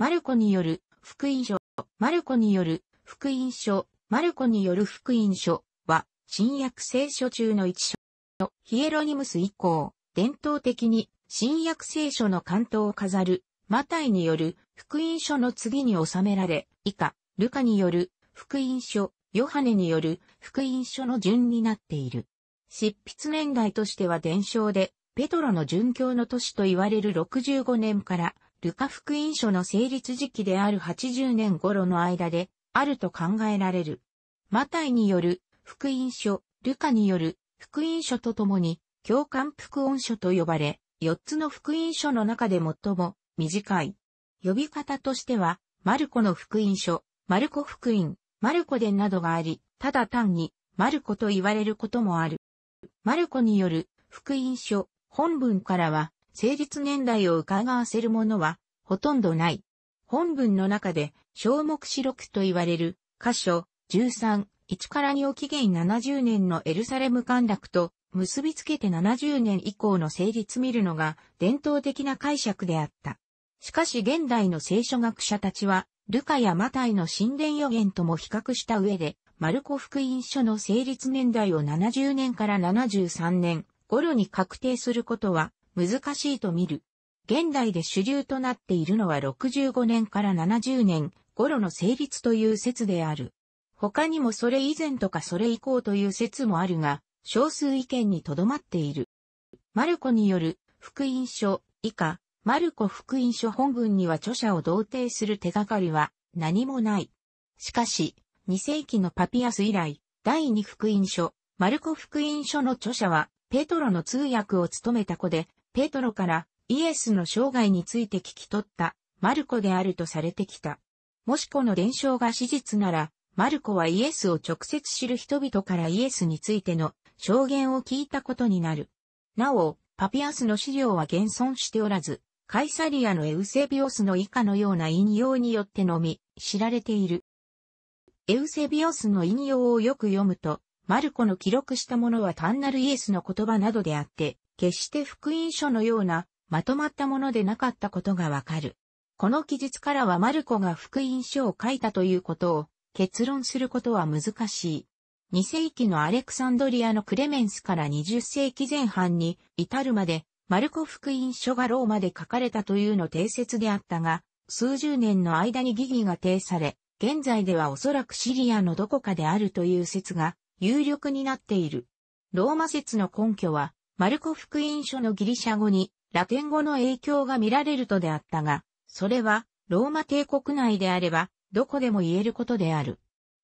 マルコによる福音書、マルコによる福音書、マルコによる福音書は、新約聖書中の一書、ヒエロニムス以降、伝統的に新約聖書の関東を飾る、マタイによる福音書の次に収められ、以下、ルカによる福音書、ヨハネによる福音書の順になっている。執筆年代としては伝承で、ペトロの殉教の年と言われる65年からルカ福音書の成立時期である80年頃の間で、あると考えられる。マタイによる福音書、ルカによる福音書とともに、教官福音書と呼ばれ、4つの福音書の中で最も短い。呼び方としては、マルコの福音書、マルコ福音、マルコ伝などがあり、ただ単に、マルコと言われることもある。マルコによる福音書、本文からは、成立年代を伺わせるものは、ほとんどない。本文の中で、小目四六と言われる、箇所、13、1から2を期限70年のエルサレム陥落と、結びつけて70年以降の成立見るのが伝統的な解釈であった。しかし現代の聖書学者たちは、ルカやマタイの神殿予言とも比較した上で、マルコ福音書の成立年代を70年から73年頃に確定することは難しいと見る。現代で主流となっているのは65年から70年頃の成立という説である。他にもそれ以前とかそれ以降という説もあるが、少数意見にとどまっている。マルコによる福音書以下、マルコ福音書本文には著者を同定する手がかりは何もない。しかし、2世紀のパピアス以来、第2福音書、マルコ福音書の著者は、ペトロの通訳を務めた子で、ペトロからイエスの生涯について聞き取ったマルコであるとされてきた。もしこの伝承が史実なら、マルコはイエスを直接知る人々からイエスについての証言を聞いたことになる。なお、パピアスの資料は現存しておらず、カイサリアのエウセビオスの以下のような引用によってのみ知られている。エウセビオスの引用をよく読むと、マルコの記録したものは単なるイエスの言葉などであって、決して福音書のようなまとまったものでなかったことがわかる。この記述からはマルコが福音書を書いたということを結論することは難しい。2世紀のアレクサンドリアのクレメンスから20世紀前半に至るまでマルコ福音書がローマで書かれたというの定説であったが、数十年の間に疑義が呈され、現在ではおそらくシリアのどこかであるという説が有力になっている。ローマ説の根拠はマルコ福音書のギリシャ語にラテン語の影響が見られるとであったが、それはローマ帝国内であればどこでも言えることである。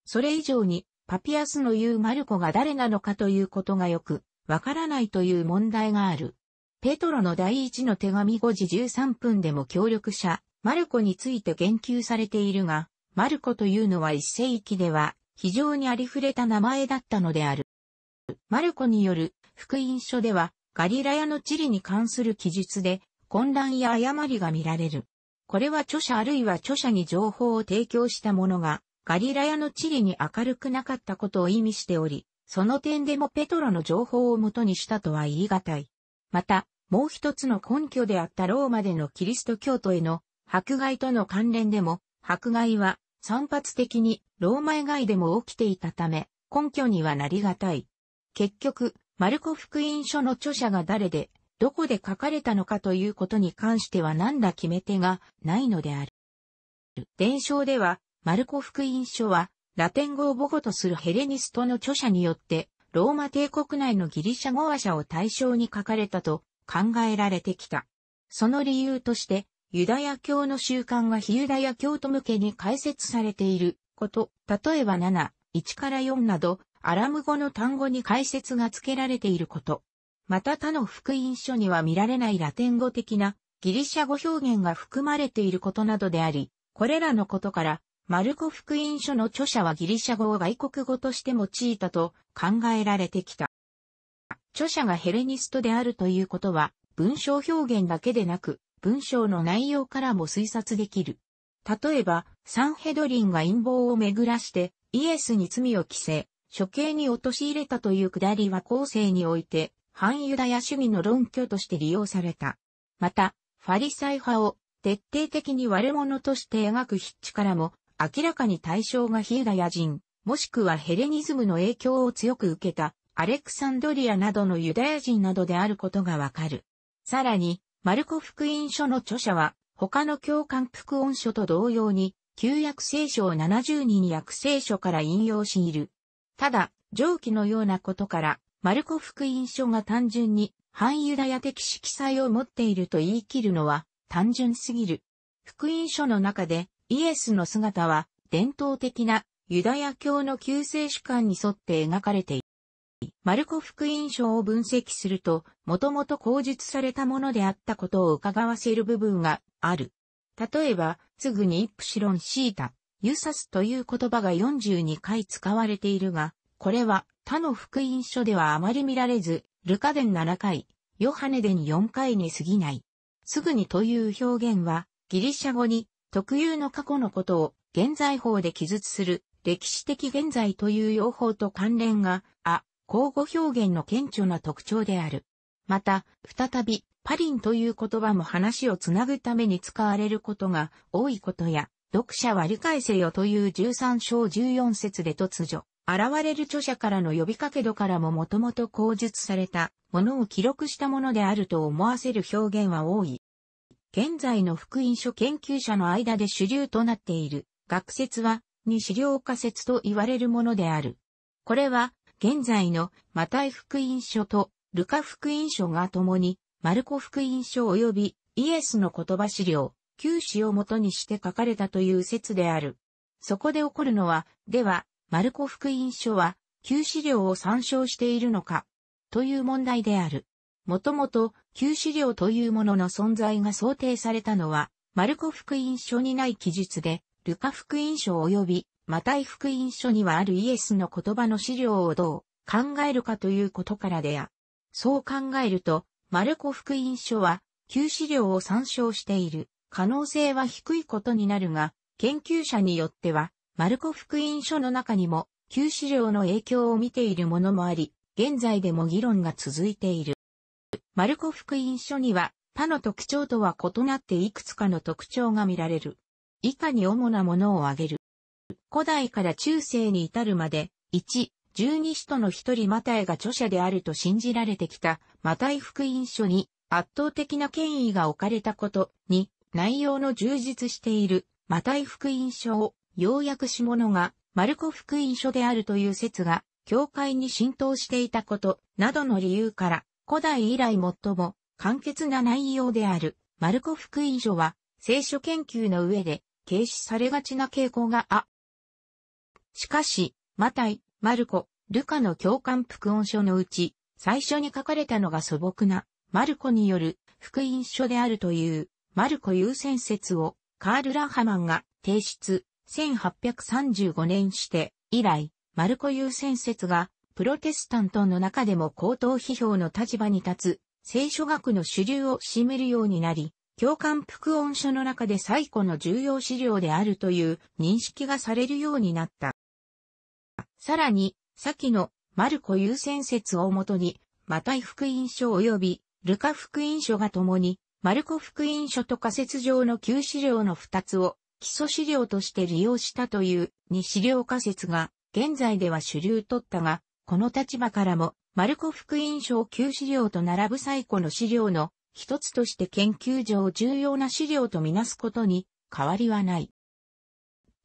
それ以上にパピアスの言うマルコが誰なのかということがよくわからないという問題がある。ペトロの第一の手紙5時13分でも協力者、マルコについて言及されているが、マルコというのは一世紀では非常にありふれた名前だったのである。マルコによる福音書では、ガリラヤの地理に関する記述で、混乱や誤りが見られる。これは著者あるいは著者に情報を提供したものが、ガリラヤの地理に明るくなかったことを意味しており、その点でもペトロの情報をもとにしたとは言い難い。また、もう一つの根拠であったローマでのキリスト教徒への迫害との関連でも、迫害は散発的にローマ以外でも起きていたため、根拠にはなりがたい。結局、マルコ福音書の著者が誰で、どこで書かれたのかということに関しては何ら決め手がないのである。伝承では、マルコ福音書は、ラテン語を母語とするヘレニストの著者によって、ローマ帝国内のギリシャ語話者を対象に書かれたと考えられてきた。その理由として、ユダヤ教の習慣が非ユダヤ教徒向けに解説されていること、例えば7、1から4など、アラム語の単語に解説が付けられていること。また他の福音書には見られないラテン語的なギリシャ語表現が含まれていることなどであり、これらのことから、マルコ福音書の著者はギリシャ語を外国語として用いたと考えられてきた。著者がヘレニストであるということは、文章表現だけでなく、文章の内容からも推察できる。例えば、サンヘドリンが陰謀を巡らして、イエスに罪を着せ、処刑に陥れたというくだりは後世において、反ユダヤ主義の論拠として利用された。また、ファリサイ派を徹底的に悪者として描く筆致からも、明らかに対象が非ユダヤ人、もしくはヘレニズムの影響を強く受けた、アレクサンドリアなどのユダヤ人などであることがわかる。さらに、マルコ福音書の著者は、他の教官福音書と同様に、旧約聖書を72に約聖書から引用しいる。ただ、上記のようなことから、マルコ福音書が単純に反ユダヤ的色彩を持っていると言い切るのは単純すぎる。福音書の中でイエスの姿は伝統的なユダヤ教の救世主観に沿って描かれている。マルコ福音書を分析すると、もともと口述されたものであったことを伺わせる部分がある。例えば、すぐにイプシロンシータ、ユサスという言葉が42回使われているが、これは他の福音書ではあまり見られず、ルカ伝7回、ヨハネ伝4回に過ぎない。すぐにという表現は、ギリシャ語に特有の過去のことを現在法で記述する歴史的現在という用法と関連が、あ、交互表現の顕著な特徴である。また、再び、パリンという言葉も話をつなぐために使われることが多いことや、読者は理解せよという13章14節で突如、現れる著者からの呼びかけ度からももともと口述されたものを記録したものであると思わせる表現は多い。現在の福音書研究者の間で主流となっている学説は、に資料仮説と言われるものである。これは、現在のマタイ福音書とルカ福音書が共に、マルコ福音書及びイエスの言葉資料、旧史を元にして書かれたという説である。そこで起こるのは、では、マルコ福音書は、旧資料を参照しているのか、という問題である。もともと、旧資料というものの存在が想定されたのは、マルコ福音書にない記述で、ルカ福音書及び、マタイ福音書にはあるイエスの言葉の資料をどう考えるかということからであ。そう考えると、マルコ福音書は、旧資料を参照している。可能性は低いことになるが、研究者によっては、マルコ福音書の中にも、旧資料の影響を見ているものもあり、現在でも議論が続いている。マルコ福音書には、他の特徴とは異なっていくつかの特徴が見られる。以下に主なものを挙げる。古代から中世に至るまで、1、十二使徒の一人マタイが著者であると信じられてきたマタイ福音書に圧倒的な権威が置かれたこと、2、内容の充実しているマタイ福音書を要約し者がマルコ福音書であるという説が教会に浸透していたことなどの理由から古代以来最も簡潔な内容であるマルコ福音書は聖書研究の上で軽視されがちな傾向があ。しかし、マタイ、マルコ、ルカの共感福音書のうち最初に書かれたのが素朴なマルコによる福音書であるというマルコ優先説をカール・ラハマンが提出、1835年して以来、マルコ優先説がプロテスタントの中でも高等批評の立場に立つ聖書学の主流を占めるようになり、教官副音書の中で最古の重要資料であるという認識がされるようになった。さらに、先のマルコ優先説をもとに、マタイ福音書及びルカ福音書が共にマルコ福音書と仮説上の旧資料の二つを基礎資料として利用したという二資料仮説が現在では主流とったが、この立場からもマルコ福音書を旧資料と並ぶ最古の資料の一つとして研究上重要な資料とみなすことに変わりはない。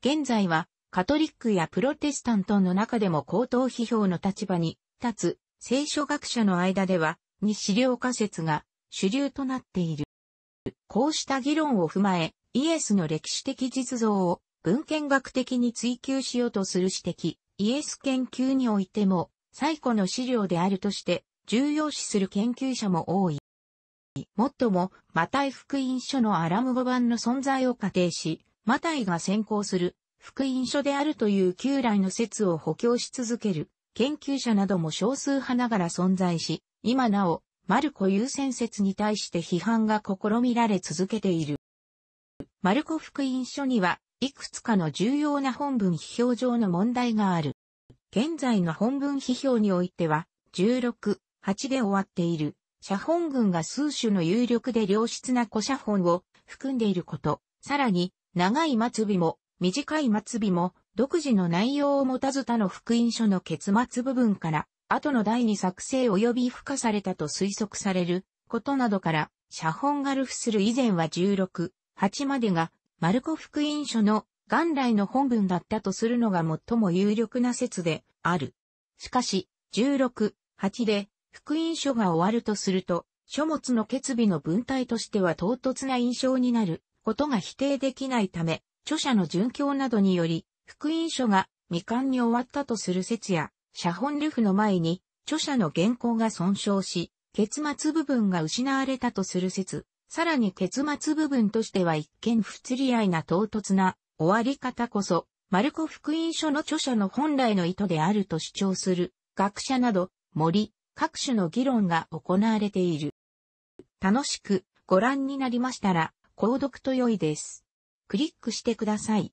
現在はカトリックやプロテスタントの中でも高等批評の立場に立つ聖書学者の間では、二資料仮説が主流となっている。こうした議論を踏まえ、イエスの歴史的実像を文献学的に追求しようとする指摘、イエス研究においても、最古の資料であるとして重要視する研究者も多い。もっとも、マタイ福音書のアラム語版の存在を仮定し、マタイが先行する福音書であるという旧来の説を補強し続ける研究者なども少数派ながら存在し、今なおマルコ優先説に対して批判が試みられ続けている。マルコ福音書には、いくつかの重要な本文批評上の問題がある。現在の本文批評においては、16、8で終わっている。写本群が数種の有力で良質な古写本を含んでいること。さらに、長い末尾も、短い末尾も、独自の内容を持たず他の福音書の結末部分から後の第二作成及び付加されたと推測されることなどから、写本がルフする以前は16、8までが、マルコ福音書の元来の本文だったとするのが最も有力な説である。しかし、16、8で、福音書が終わるとすると、書物の決備の文体としては唐突な印象になることが否定できないため、著者の殉教などにより、福音書が未完に終わったとする説や、写本ルフの前に、著者の原稿が損傷し、結末部分が失われたとする説、さらに結末部分としては一見不釣り合いな唐突な終わり方こそ、マルコ福音書の著者の本来の意図であると主張する学者など森、各種の議論が行われている。楽しくご覧になりましたら、購読と良いです。クリックしてください。